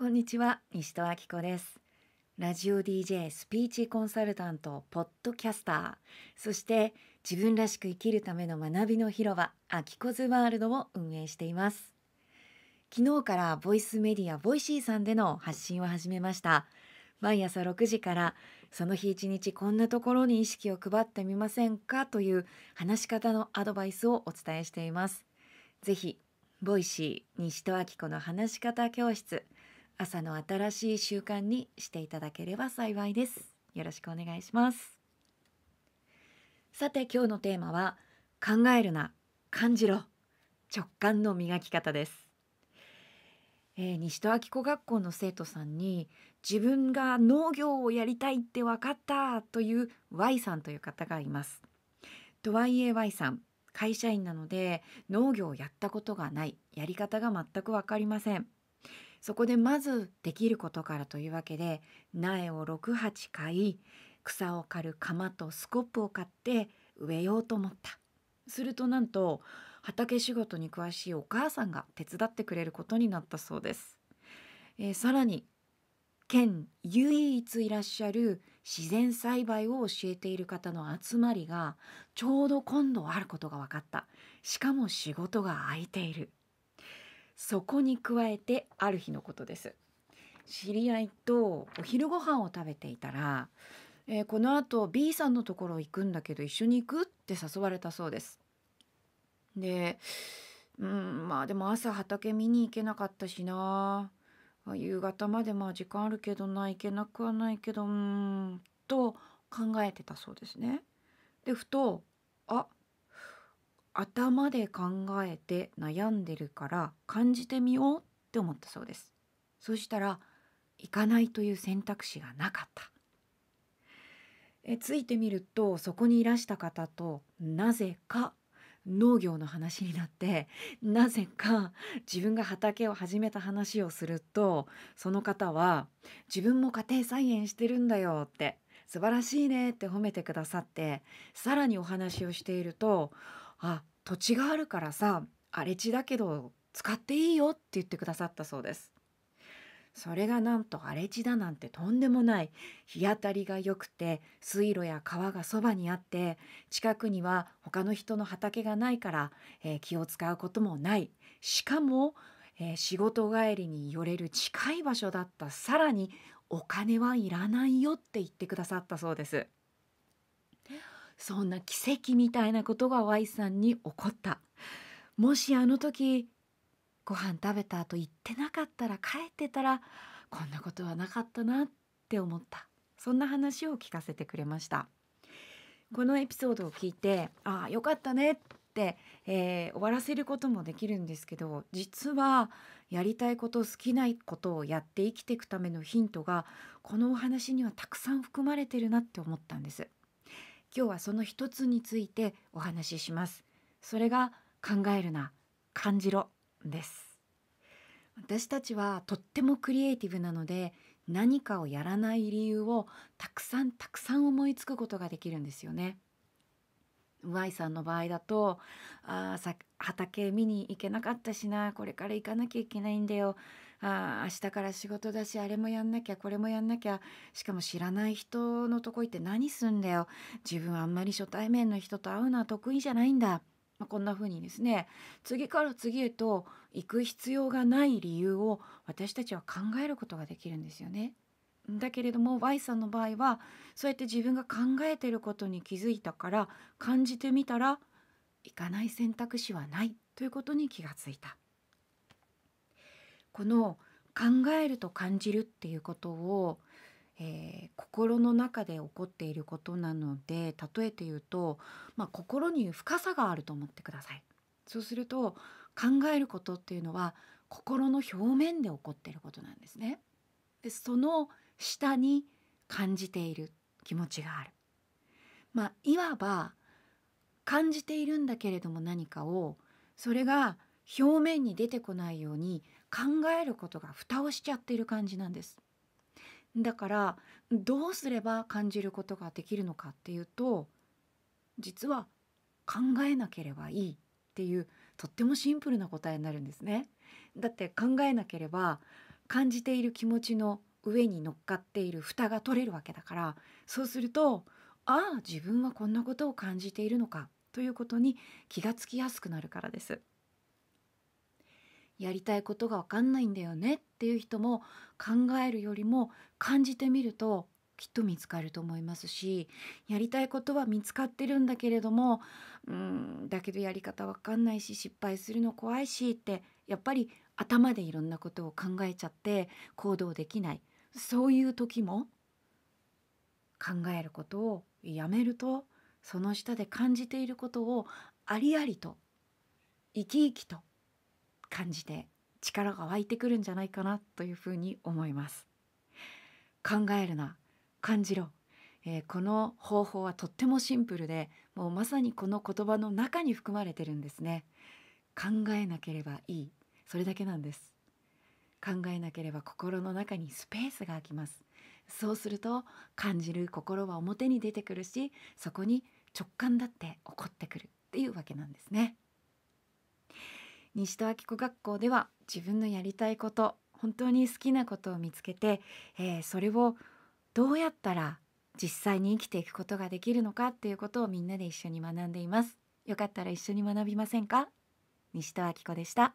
こんにちは西戸明子ですラジオ DJ スピーチコンサルタントポッドキャスターそして自分らしく生きるための学びの広場アキコズワールドを運営しています昨日からボイスメディアボイシーさんでの発信を始めました毎朝6時からその日一日こんなところに意識を配ってみませんかという話し方のアドバイスをお伝えしていますぜひボイシー西戸明子の話し方教室朝の新しい習慣にしていただければ幸いですよろしくお願いしますさて今日のテーマは考えるな感じろ直感の磨き方です、えー、西戸秋子学校の生徒さんに自分が農業をやりたいって分かったという Y さんという方がいますとはいえ Y さん会社員なので農業をやったことがないやり方が全く分かりませんそこでまずできることからというわけで苗を68回草を刈る鎌とスコップを買って植えようと思ったするとなんと畑仕事に詳しいお母さんが手伝ってくれることになったそうです、えー、さらに県唯一いらっしゃる自然栽培を教えている方の集まりがちょうど今度あることが分かったしかも仕事が空いているそこに加えてある日のことです知り合いとお昼ご飯を食べていたら、えー、この後 B さんのところ行くんだけど一緒に行くって誘われたそうですでうんまあでも朝畑見に行けなかったしな夕方までまあ時間あるけどな行けなくはないけどうんと考えてたそうですね。でふと「あ頭で考えて悩んでるから感じてみようって思ったそうですそしたら行かないという選択肢がなかったえついてみるとそこにいらした方となぜか農業の話になってなぜか自分が畑を始めた話をするとその方は「自分も家庭菜園してるんだよ」って「素晴らしいね」って褒めてくださってさらにお話をしているとあ土地があるからさ荒れ地だけど使っていいよって言ってくださったそうですそれがなんと荒れ地だなんてとんでもない日当たりが良くて水路や川がそばにあって近くには他の人の畑がないから、えー、気を使うこともないしかも、えー、仕事帰りに寄れる近い場所だったさらにお金はいらないよって言ってくださったそうです。そんな奇跡みたいなことが Y さんに起こったもしあの時ご飯食べた後行ってなかったら帰ってたらこんなことはなかったなって思ったそんな話を聞かせてくれましたこのエピソードを聞いてああよかったねって、えー、終わらせることもできるんですけど実はやりたいこと好きなことをやって生きていくためのヒントがこのお話にはたくさん含まれてるなって思ったんです今日はその一つについてお話ししますそれが考えるな感じろです私たちはとってもクリエイティブなので何かをやらない理由をたくさんたくさん思いつくことができるんですよね Y さんの場合だとあさ畑見に行けなかったしなこれから行かなきゃいけないんだよああ明日から仕事だしあれもやんなきゃこれもやんなきゃしかも知らない人のとこ行って何すんだよ自分はあんまり初対面の人と会うのは得意じゃないんだ、まあ、こんな風にですね次から次へと行く必要がない理由を私たちは考えることができるんですよね。だけれども Y さんの場合はそうやって自分が考えてることに気づいたから感じてみたら行かない選択肢はないということに気がついた。この考えると感じるっていうことを、えー、心の中で起こっていることなので例えて言うと、まあ、心に深さがあると思ってください。そうすると考えることっていうのは心の表面で起こっていることなんですね。でその下に感じている気持ちがある。まあ、いわば感じているんだけれども何かをそれが表面に出てこないように考えることが蓋をしちゃっている感じなんです。だからどうすれば感じることができるのかっていうと実は考えなければいいっていうとってもシンプルな答えになるんですね。だって考えなければ感じている気持ちの上に乗っかっている蓋が取れるわけだからそうするとああ自分はこんなことを感じているのかということに気がつきやすくなるからです。やりたいことが分かんないんだよねっていう人も考えるよりも感じてみるときっと見つかると思いますしやりたいことは見つかってるんだけれどもうんだけどやり方わかんないし失敗するの怖いしってやっぱり頭でいろんなことを考えちゃって行動できないそういう時も考えることをやめるとその下で感じていることをありありと生き生きと感じて力が湧いてくるんじゃないかなというふうに思います考えるな感じろ、えー、この方法はとってもシンプルでもうまさにこの言葉の中に含まれてるんですね考えなければいいそれだけなんです考えなければ心の中にスペースが空きますそうすると感じる心は表に出てくるしそこに直感だって起こってくるっていうわけなんですね西戸明子学校では自分のやりたいこと本当に好きなことを見つけて、えー、それをどうやったら実際に生きていくことができるのかっていうことをみんなで一緒に学んでいますよかったら一緒に学びませんか西戸明子でした